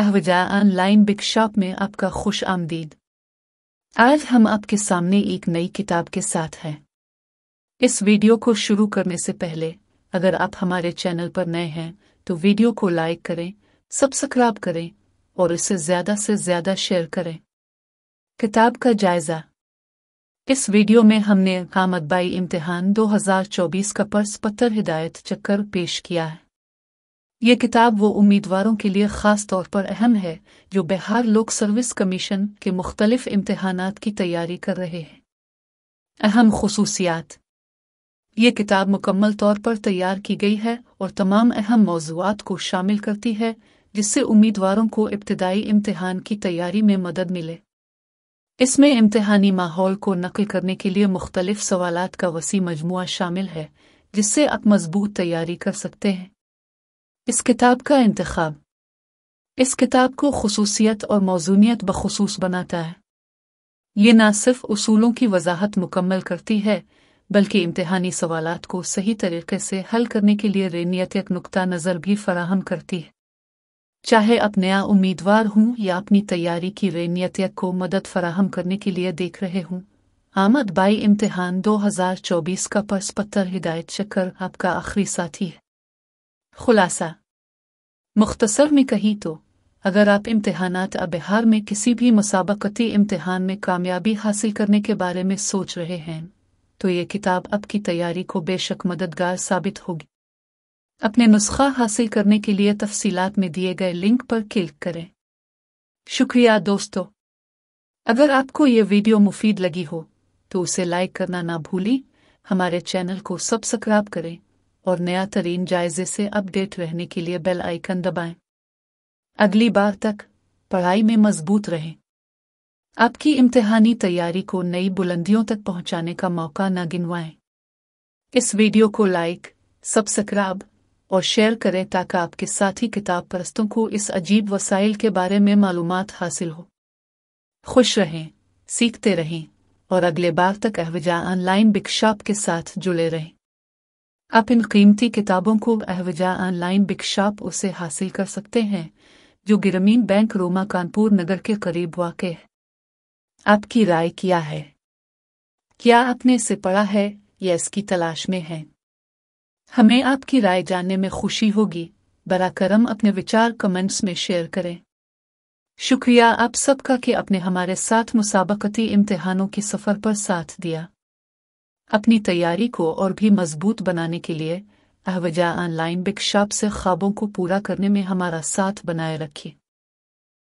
अहविदा online big shop में आपका खुश आमदीद आज हम आपके सामने एक नई किताब के साथ हैं इस वीडियो को शुरू करने से पहले अगर आप हमारे चैनल पर नए हैं तो वीडियो को लाइक करें सब्सक्राइब करें और इसे ज्यादा से ज्यादा शेयर करें किताब का जायजा इस वीडियो में हमने कामतबाई इम्तिहान 2024 का पर्स पत्थर हिदायत चक्कर पेश किया है ये किताब वो उम्मीदवारों के लिए ख़ास तौर पर अहम है जो बिहार लोक सर्विस कमीशन के मुख्तलिफ इम्तहान की तैयारी कर रहे हैं अहम खसूसियात ये किताब मुकम्मल तौर पर तैयार की गई है और तमाम अहम मौजूद को शामिल करती है जिससे उम्मीदवारों को इब्तदाई इम्तहान की तैयारी में मदद मिले इसमें इम्तहानी माहौल को नकल करने के लिए मुख्तलिफ सवाल का वसी मजमु शामिल है जिससे आप मजबूत तैयारी कर सकते हैं इस किताब का इंतखब इस किताब को खसूसियत और मौजूनीत बखसूस बनाता है ये न सिर्फ असूलों की वजाहत मुकम्मल करती है बल्कि इम्तहानी सवाल को सही तरीके से हल करने के लिए रेनियत नुकता नज़र भी फराहम करती है चाहे आप नया उम्मीदवार हूँ या अपनी तैयारी की रेनियत को मदद फराहम करने के लिए देख रहे हूँ आमद बाई इम्तहान 2024 का पर्स पत्थर हिदायत चक्कर आपका आखिरी साथी है खुलासा मुख्तसर में कही तो अगर आप इम्तहानात अबिहार में किसी भी मसाबकती इम्तहान में कामयाबी हासिल करने के बारे में सोच रहे हैं तो ये किताब आपकी तैयारी को बेशक मददगार साबित होगी अपने नुस्खा हासिल करने के लिए तफसीलात में दिए गए लिंक पर क्लिक करें शुक्रिया दोस्तों अगर आपको ये वीडियो मुफीद लगी हो तो उसे लाइक करना ना भूलें हमारे चैनल को सब्सक्राइब करें और नया तरीन जायजे से अपडेट रहने के लिए बेल आइकन दबाएं। अगली बार तक पढ़ाई में मजबूत रहें आपकी इम्तिहानी तैयारी को नई बुलंदियों तक पहुंचाने का मौका न गिनवाएं इस वीडियो को लाइक सब्सक्राइब और शेयर करें ताकि आपके साथी किताब परस्तों को इस अजीब वसाइल के बारे में मालूम हासिल हो खुश रहें सीखते रहें और अगले बार तक अहविजा ऑनलाइन बिकशॉप के साथ जुड़े रहें आप इन कीमती किताबों को अहवजा ऑनलाइन बिकशॉप उसे हासिल कर सकते हैं जो गिरमीन बैंक रोमा कानपुर नगर के करीब वाक़ है आपकी राय क्या है क्या आपने इसे पढ़ा है या इसकी तलाश में है हमें आपकी राय जानने में खुशी होगी बरा करम अपने विचार कमेंट्स में शेयर करें शुक्रिया आप सबका कि आपने हमारे साथ मुसाबकती इम्तिहानों के सफ़र पर साथ दिया अपनी तैयारी को और भी मजबूत बनाने के लिए अहवजा ऑनलाइन बिकशॉप से ख्वाबों को पूरा करने में हमारा साथ बनाए रखें